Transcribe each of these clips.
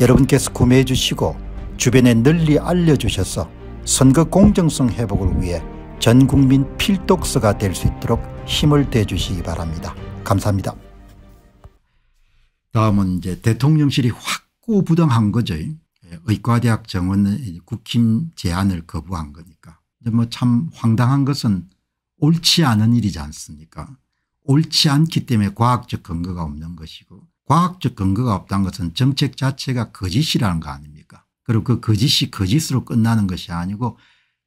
여러분께서 구매해 주시고 주변에 널리 알려주셔서 선거 공정성 회복을 위해 전국민 필독서가 될 수 있도록 힘을 대주시기 바랍니다. 감사합니다. 다음은 이제 대통령실이 확고부당한 거죠. 예, 의과대학 정원의 국힘 제안을 거부한 거니까. 뭐참 황당한 것은 옳지 않은 일이지 않습니까 옳지 않기 때문에 과학적 근거가 없는 것이고 과학적 근거가 없다는 것은 정책 자체가 거짓이라는 거 아닙니까 그리고 그 거짓이 거짓으로 끝나는 것이 아니고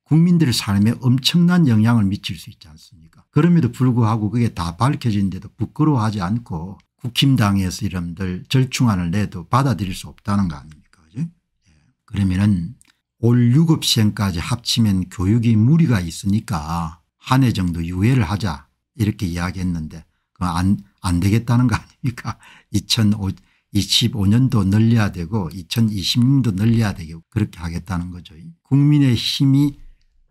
국민들의 삶에 엄청난 영향을 미칠 수 있지 않습니까 그럼에도 불구하고 그게 다 밝혀진데도 부끄러워하지 않고 국힘당에서 이름들 절충안을 내도 받아들일 수 없다는 거 아닙니까 그죠? 예. 그러면은 올 6급 시행까지 합치면 교육이 무리가 있으니까 한 해 정도 유예를 하자 이렇게 이야기했는데 그 안, 안 되겠다는 거 아닙니까 2025년도 늘려야 되고 2 0 2 0년도 늘려야 되고 그렇게 하겠다는 거죠. 국민의 힘이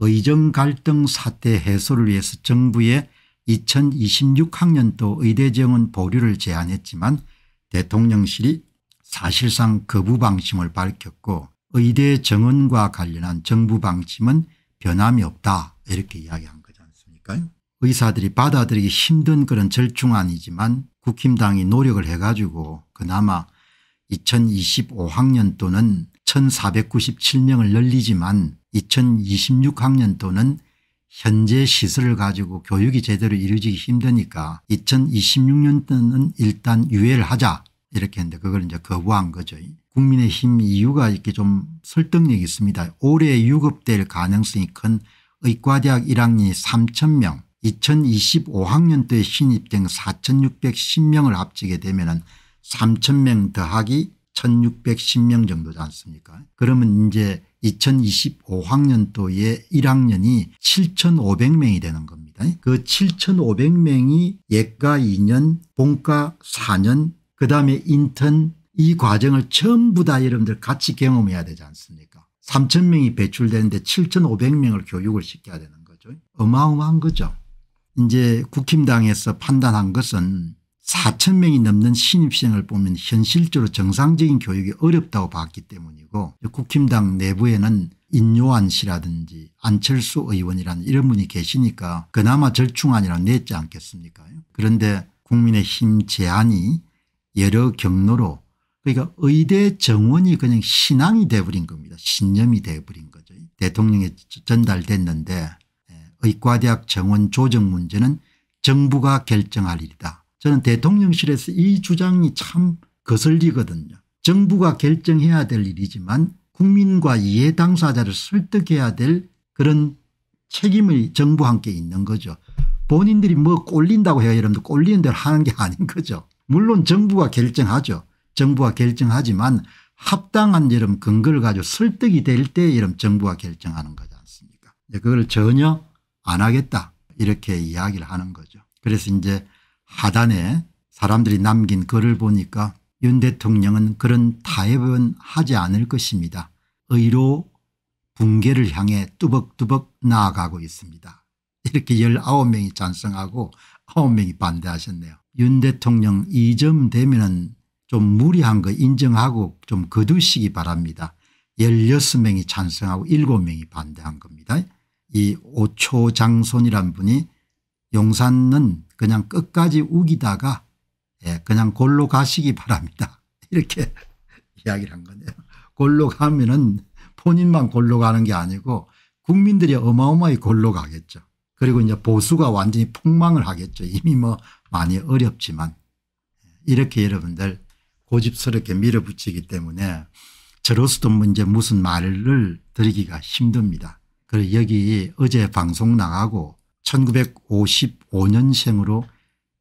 의정 갈등 사태 해소를 위해서 정부의 2026학년도 의대 정원 보류를 제안했지만 대통령실이 사실상 거부 방침을 밝혔고 의대 정원과 관련한 정부 방침은 변함이 없다 이렇게 이야기한 거지 않습니까 의사들이 받아들이기 힘든 그런 절충안이지만 국힘당이 노력을 해가지고 그나마 2025학년도는 1497명을 늘리지만 2026학년도는 현재 시설을 가지고 교육이 제대로 이루어지기 힘드니까 2026년도는 일단 유예를 하자 이렇게 했는데 그걸 이제 거부한 거죠. 국민의힘 이유가 이렇게 좀 설득력이 있습니다. 올해 유급될 가능성이 큰 의과대학 1학년이 3천명 2025학년도에 신입생 4610명을 합치게 되면 은 3000명 더하기 1610명 정도지 않습니까 그러면 이제 2025학년도에 1학년이 7500명이 되는 겁니다. 그 7500명이 예가 2년 본가 4년 그 다음에 인턴 이 과정을 전부 다 여러분들 같이 경험해야 되지 않습니까 3000명이 배출되는데 7500명을 교육을 시켜야 되는 거죠. 어마어마한 거죠. 이제 국힘당에서 판단한 것은 4천 명이 넘는 신입생을 보면 현실적으로 정상적인 교육이 어렵다고 봤기 때문이고 국힘당 내부에는 인요한 씨라든지 안철수 의원이라는 이런 분이 계시니까 그나마 절충안이라고 냈지 않겠습니까 그런데 국민의힘 제안이 여러 경로로 그러니까 의대 정원이 그냥 신앙이 돼버린 겁니다. 신념이 돼버린 거죠. 대통령에 전달됐는데 의과대학 정원 조정 문제는 정부가 결정할 일이다. 저는 대통령실에서 이 주장이 참 거슬리거든요. 정부가 결정해야 될 일이지만 국민과 이해 당사자를 설득해야 될 그런 책임이 정부 함께 있는 거죠. 본인들이 뭐 꼴린다고 해요. 여러분들 꼴리는 대로 하는 게 아닌 거죠. 물론 정부가 결정하죠. 정부가 결정하지만 합당한 여름 근거를 가지고 설득이 될 때 여름 정부가 결정하는 거지 않습니까 네, 그걸 전혀 안 하겠다 이렇게 이야기를 하는 거죠. 그래서 이제 하단에 사람들이 남긴 글을 보니까 윤 대통령은 그런 타협은 하지 않을 것입니다. 의로 붕괴를 향해 뚜벅뚜벅 나아가고 있습니다. 이렇게 19명이 찬성하고 9명이 반대하셨네요. 윤 대통령 이점 되면 은좀 무리한 거 인정하고 좀 거두시기 바랍니다. 16명이 찬성하고 7명이 반대한 겁니다. 이 오초장손이란 분이 용산은 그냥 끝까지 우기다가 예, 그냥 골로 가시기 바랍니다. 이렇게 이야기를 한 거네요. 골로 가면 은 본인만 골로 가는 게 아니고 국민들이 어마어마히 골로 가겠죠. 그리고 이제 보수가 완전히 폭망을 하겠죠. 이미 뭐 많이 어렵지만 이렇게 여러분들 고집스럽게 밀어붙이기 때문에 저로서도 이제 무슨 말을 드리기가 힘듭니다. 그리고 여기 어제 방송 나가고 1955년생으로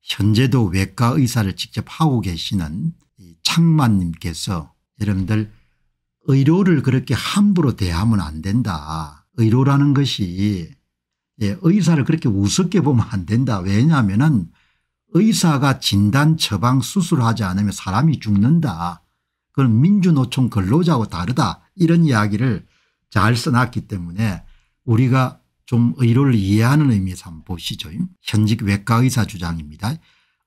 현재도 외과 의사를 직접 하고 계시는 이 창만님께서 여러분들 의료를 그렇게 함부로 대하면 안 된다. 의료라는 것이 예, 의사를 그렇게 우습게 보면 안 된다. 왜냐하면 은 의사가 진단 처방 수술하지 않으면 사람이 죽는다. 그건 민주노총 근로자하고 다르다. 이런 이야기를 잘 써놨기 때문에 우리가 좀 의료를 이해하는 의미에서 한번 보시죠. 현직 외과의사 주장입니다.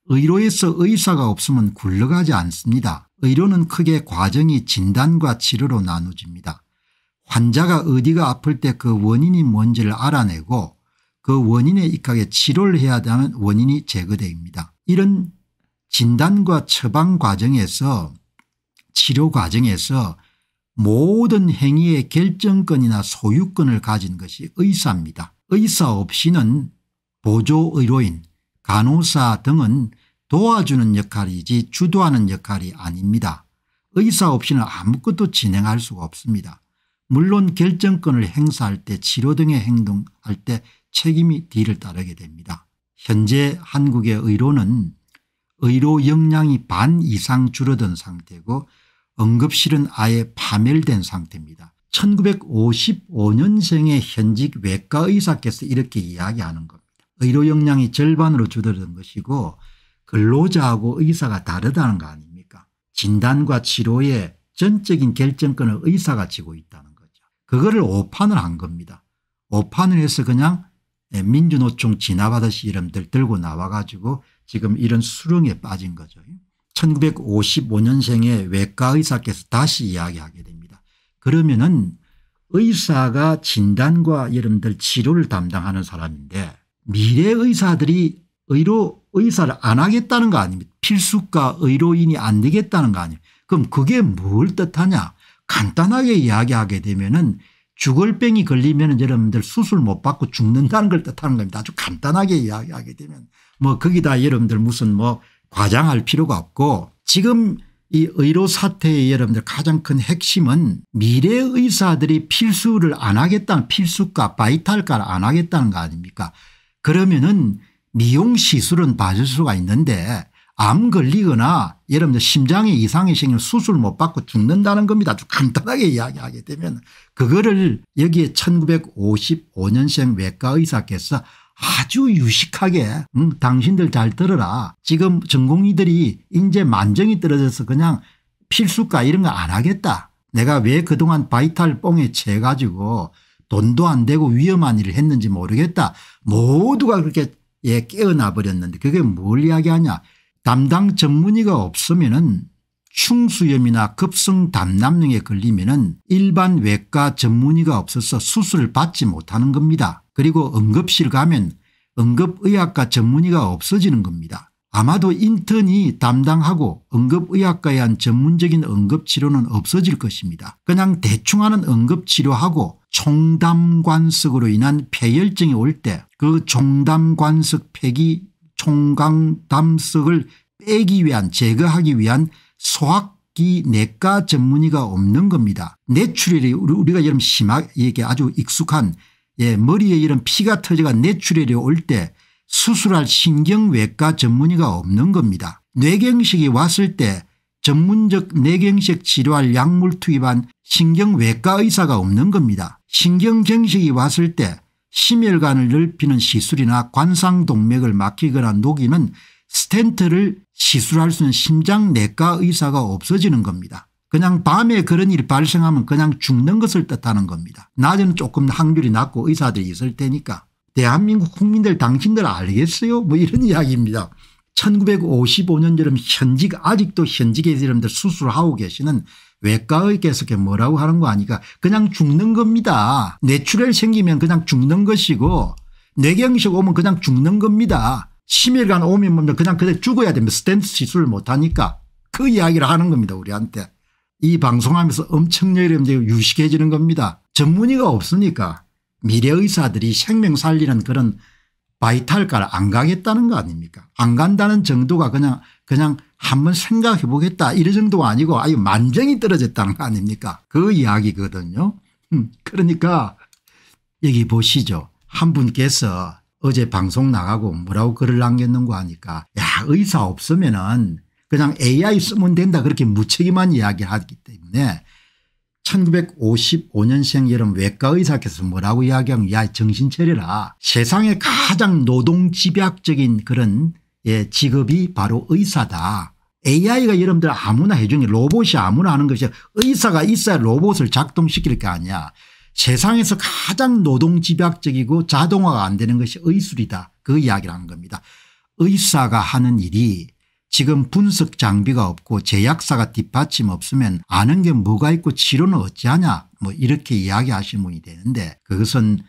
의료에서 의사가 없으면 굴러가지 않습니다. 의료는 크게 과정이 진단과 치료로 나누집니다. 환자가 어디가 아플 때 그 원인이 뭔지를 알아내고 그 원인에 입각해 치료를 해야 하면 원인이 제거됩니다. 이런 진단과 처방 과정에서 치료 과정에서 모든 행위의 결정권이나 소유권을 가진 것이 의사입니다. 의사 없이는 보조의료인 간호사 등은 도와주는 역할이지 주도하는 역할이 아닙니다. 의사 없이는 아무것도 진행할 수가 없습니다. 물론 결정권을 행사할 때 치료 등의 행동할 때 책임이 뒤를 따르게 됩니다. 현재 한국의 의료는 의료 역량이 반 이상 줄어든 상태고 응급실은 아예 파멸된 상태입니다. 1955년생의 현직 외과의사께서 이렇게 이야기하는 겁니다. 의료 역량이 절반으로 줄어든 것이고 근로자하고 의사가 다르다는 거 아닙니까 진단과 치료의 전적인 결정권을 의사가 지고 있다는 거죠. 그거를 오판을 한 겁니다. 오판을 해서 그냥 민주노총 진압하듯이 이름들 들고 나와가지고 지금 이런 수렁에 빠진 거죠. 1955년생의 외과의사께서 다시 이야기하게 됩니다. 그러면은 의사가 진단과 여러분들 치료를 담당하는 사람인데 미래 의사들이 의료 의사를 안 하겠다는 거 아닙니다. 필수과 의료인이 안 되겠다는 거 아니에요. 그럼 그게 뭘 뜻하냐 간단하게 이야기하게 되면은 주걸병이 걸리면 여러분들 수술 못 받고 죽는다는 걸 뜻하는 겁니다. 아주 간단하게 이야기하게 되면 뭐 거기다 여러분들 무슨 뭐 과장할 필요가 없고 지금 이 의료 사태의 여러분들 가장 큰 핵심은 미래 의사들이 필수를 안 하겠다는 필수과바이탈과를안 하겠다는 거 아닙니까 그러면은 미용 시술은 받을 수가 있는데 암 걸리거나 여러분들 심장에 이상이 생기면 수술 못 받고 죽는다는 겁니다. 아주 간단하게 이야기하게 되면 그거를 여기에 1955년생 외과 의사께서 아주 유식하게 응? 당신들 잘 들어라. 지금 전공의들이 인제 만정이 떨어져서 그냥 필수과 이런 거 안 하겠다. 내가 왜 그동안 바이탈 뽕에 채 가지고 돈도 안 되고 위험한 일을 했는지 모르겠다. 모두가 그렇게 예, 깨어나 버렸는데 그게 뭘 이야기하냐. 담당 전문의가 없으면은 충수염이나 급성 담남염에 걸리면은 일반 외과 전문의가 없어서 수술을 받지 못하는 겁니다. 그리고 응급실 가면 응급의학과 전문의가 없어지는 겁니다. 아마도 인턴이 담당하고 응급의학과에 한 전문적인 응급치료는 없어질 것입니다. 그냥 대충 하는 응급치료하고 총담관석으로 인한 폐혈증이 올 때 그총담관석 폐기 총강담석을 빼기 위한 제거하기 위한 소학기 내과 전문의가 없는 겁니다. 내출혈이 우리가 여러분 심하게 아주 익숙한 예, 머리에 이런 피가 터져가 뇌출혈이 올 때 수술할 신경외과 전문의가 없는 겁니다. 뇌경색이 왔을 때 전문적 뇌경색 치료할 약물 투입한 신경외과 의사가 없는 겁니다. 신경경색이 왔을 때 심혈관을 넓히는 시술이나 관상동맥을 막히거나 녹이는 스탠트를 시술할 수 있는 심장내과 의사가 없어지는 겁니다. 그냥 밤에 그런 일이 발생하면 그냥 죽는 것을 뜻하는 겁니다. 낮에는 조금 확률이 낮고 의사들이 있을 테니까 대한민국 국민들 당신들 알겠어요 뭐 이런 이야기입니다. 1955년 여름 현직 아직도 현직의 여러분들 수술하고 계시는 외과의께서 뭐라고 하는 거 아니까 그냥 죽는 겁니다. 뇌출혈 생기면 그냥 죽는 것이고 뇌경색 오면 그냥 죽는 겁니다. 심혈관 오면 뭐 그냥 그냥 죽어야 됩니다. 스탠스 시술을 못하니까 그 이야기를 하는 겁니다 우리한테. 이 방송하면서 엄청 여름되고 유식해지는 겁니다. 전문의가 없으니까 미래의사들이 생명 살리는 그런 바이탈가를 안 가겠다는 거 아닙니까 안 간다는 정도가 그냥 그냥 한번 생각해 보겠다 이런 정도가 아니고 아예 만정이 떨어졌다는 거 아닙니까 그 이야기거든요 음, 그러니까 여기 보시죠 한 분께서 어제 방송 나가고 뭐라고 글을 남겼는가 하니까 야 의사 없으면 은 그냥 AI 쓰면 된다 그렇게 무책임한 이야기하기 때문에 1955년생 여름 외과의사께서 뭐라고 이야기하면 야 정신 차려라 세상에 가장 노동 집약적인 그런 예, 직업이 바로 의사다. AI가 여러분들 아무나 해주니 로봇이 아무나 하는 것이 의사가 있어야 로봇을 작동시킬 게 아니야. 세상에서 가장 노동 집약적이고 자동화가 안 되는 것이 의술이다. 그 이야기를 한 겁니다. 의사가 하는 일이 지금 분석 장비가 없고 제약사가 뒷받침 없으면 아는 게 뭐가 있고 치료는 어찌하냐 뭐 이렇게 이야기하시는 분이 되는데 그것은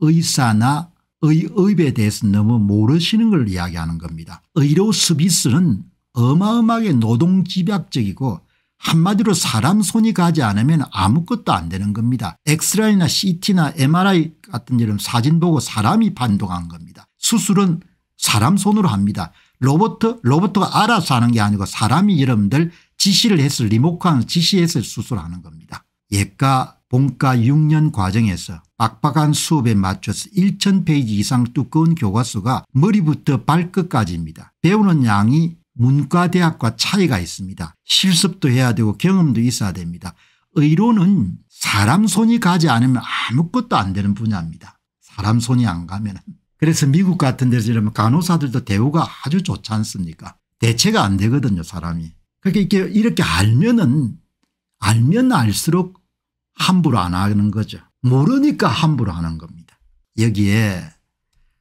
의사나 의업에 대해서 너무 모르시는 걸 이야기하는 겁니다. 의료 서비스는 어마어마하게 노동 집약적이고 한마디로 사람 손이 가지 않으면 아무것도 안 되는 겁니다. 엑스라이나 CT나 MRI 같은 이런 사진 보고 사람이 반동한 겁니다. 수술은 사람 손으로 합니다. 로버트 로버트가 알아서 하는 게 아니고 사람이 여러분들 지시를 했을 리모컨 지시했서 수술하는 겁니다. 예과 본과 6년 과정에서 빡빡한 수업에 맞춰서 1000페이지 이상 두꺼운 교과서가 머리부터 발끝까지입니다. 배우는 양이 문과대학과 차이가 있습니다. 실습도 해야 되고 경험도 있어야 됩니다. 의료는 사람 손이 가지 않으면 아무것도 안 되는 분야입니다. 사람 손이 안 가면 은 그래서 미국 같은 데서 이러면 간호사들도 대우가 아주 좋지 않습니까 대체가 안 되거든요 사람이. 그러니까 이렇게, 이렇게 알면은 알면 알수록 함부로 안 하는 거죠. 모르니까 함부로 하는 겁니다. 여기에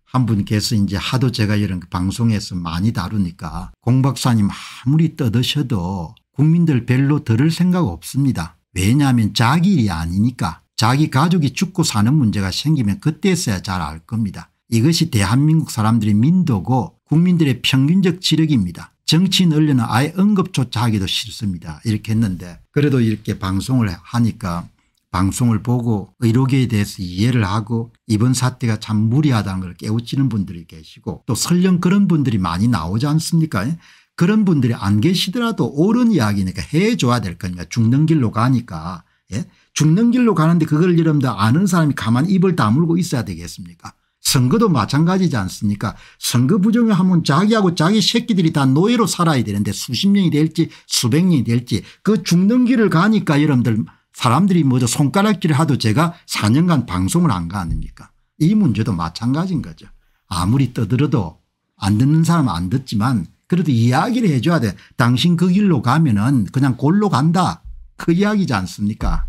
한 분께서 이제 하도 제가 이런 방송에서 많이 다루니까 공 박사님 아무리 떠드셔도 국민들 별로 들을 생각 없습니다. 왜냐하면 자기 일이 아니니까 자기 가족이 죽고 사는 문제가 생기면 그때서야 잘 알 겁니다. 이것이 대한민국 사람들의 민도고 국민들의 평균적 지력입니다. 정치인 언론은 아예 언급조차 하기도 싫습니다. 이렇게 했는데 그래도 이렇게 방송을 하니까 방송을 보고 의료계에 대해서 이해를 하고 이번 사태가 참 무리하다는 걸 깨우치는 분들이 계시고 또 설령 그런 분들이 많이 나오지 않습니까 예? 그런 분들이 안 계시더라도 옳은 이야기니까 해줘야 될 겁니다. 죽는 길로 가니까 예? 죽는 길로 가는데 그걸 여러분들 아는 사람이 가만히 입을 다물고 있어야 되겠습니까 선거도 마찬가지지 않습니까 선거 부정을 하면 자기하고 자기 새끼들이 다 노예로 살아야 되는데 수십 년이 될지 수백 년이 될지 그 죽는 길을 가니까 여러분들 사람들이 먼저 손가락질을 하도 제가 4년간 방송을 안 가 아닙니까 이 문제도 마찬가지인 거죠. 아무리 떠들어도 안 듣는 사람은 안 듣지만 그래도 이야기를 해 줘야 돼. 당신 그 길로 가면 은 그냥 골로 간다. 그 이야기지 않습니까